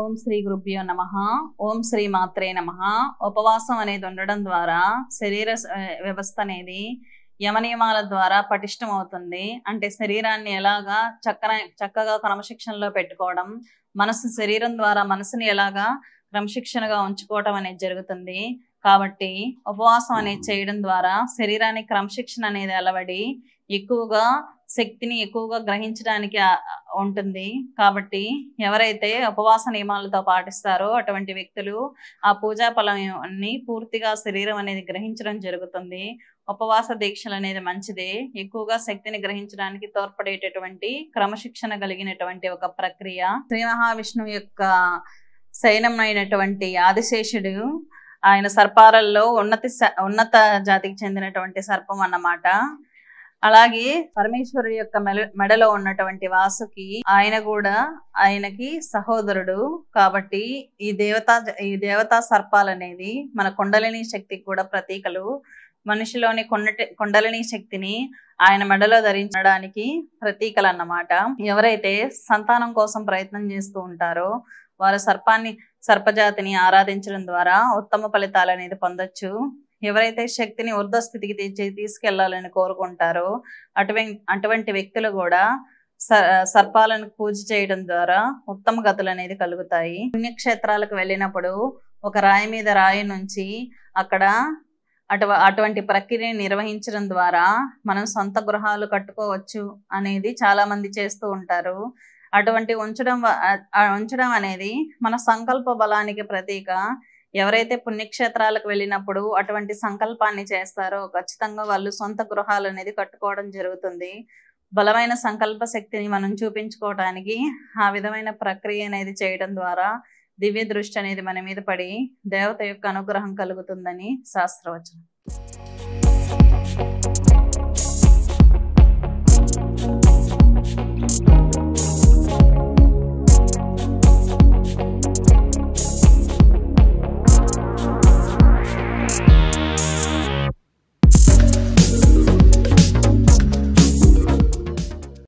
ఓం శ్రీ గురుభ్యో నమ ఓం శ్రీ మాత్రే నమ ఉపవాసం అనేది ఉండడం ద్వారా శరీర వ్యవస్థ అనేది యమనియమాల ద్వారా పటిష్టం అవుతుంది అంటే శరీరాన్ని ఎలాగా చక్కన చక్కగా క్రమశిక్షణలో పెట్టుకోవడం మనసు శరీరం ద్వారా మనసుని ఎలాగా క్రమశిక్షణగా ఉంచుకోవటం అనేది జరుగుతుంది కాబట్టి ఉపవాసం అనేది చేయడం ద్వారా శరీరానికి క్రమశిక్షణ అనేది అలవడి ఎక్కువగా శక్తిని ఎక్కువగా గ్రహించడానికి ఉంటుంది కాబట్టి ఎవరైతే ఉపవాస నియమాలతో పాటిస్తారో అటువంటి వ్యక్తులు ఆ పూజా ఫలాన్ని పూర్తిగా శరీరం అనేది గ్రహించడం జరుగుతుంది ఉపవాస దీక్షలు అనేది మంచిదే ఎక్కువగా శక్తిని గ్రహించడానికి తోడ్పడేటటువంటి క్రమశిక్షణ కలిగినటువంటి ఒక ప్రక్రియ శ్రీ మహావిష్ణువు యొక్క శయనమైనటువంటి ఆదిశేషుడు ఆయన సర్పాలల్లో ఉన్నత ఉన్నత జాతికి చెందినటువంటి సర్పం అన్నమాట అలాగే పరమేశ్వరుడు యొక్క మెడలో ఉన్నటువంటి వాసుకి ఆయన కూడా ఆయనకి సహోదరుడు కాబట్టి ఈ దేవతా ఈ దేవతా సర్పాలు అనేది మన కుండలిని శక్తికి కూడా ప్రతీకలు మనిషిలోని కొండటి కొండలిని శక్తిని ఆయన మెడలో ధరించడానికి ప్రతీకలు అన్నమాట ఎవరైతే సంతానం కోసం ప్రయత్నం చేస్తూ ఉంటారో వారు సర్పాన్ని సర్పజాతిని ఆరాధించడం ద్వారా ఉత్తమ ఫలితాలు అనేది పొందొచ్చు ఎవరైతే శక్తిని స్థితికి తీసుకెళ్లాలని కోరుకుంటారో అటువంటి అటువంటి వ్యక్తులు కూడా సర్పాలను పూజ చేయడం ద్వారా ఉత్తమ గతులు అనేది కలుగుతాయి పుణ్యక్షేత్రాలకు వెళ్ళినప్పుడు ఒక రాయి మీద రాయి నుంచి అక్కడ అటు అటువంటి ప్రక్రియని నిర్వహించడం ద్వారా మనం సొంత గృహాలు కట్టుకోవచ్చు అనేది చాలామంది చేస్తూ ఉంటారు అటువంటి ఉంచడం ఉంచడం అనేది మన సంకల్ప బలానికి ప్రతీక ఎవరైతే పుణ్యక్షేత్రాలకు వెళ్ళినప్పుడు అటువంటి సంకల్పాన్ని చేస్తారో ఖచ్చితంగా వాళ్ళు సొంత గృహాలు అనేది కట్టుకోవడం జరుగుతుంది బలమైన సంకల్ప శక్తిని మనం చూపించుకోవటానికి ఆ విధమైన ప్రక్రియ అనేది చేయడం ద్వారా దివ్య దృష్టి అనేది మన మీద పడి దేవత యొక్క అనుగ్రహం కలుగుతుందని శాస్త్రవచనం